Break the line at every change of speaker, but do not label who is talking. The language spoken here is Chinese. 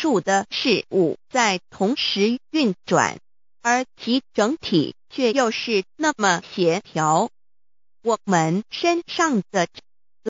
数的事物在同时运转，而其整体却又是那么协调。我们身上的。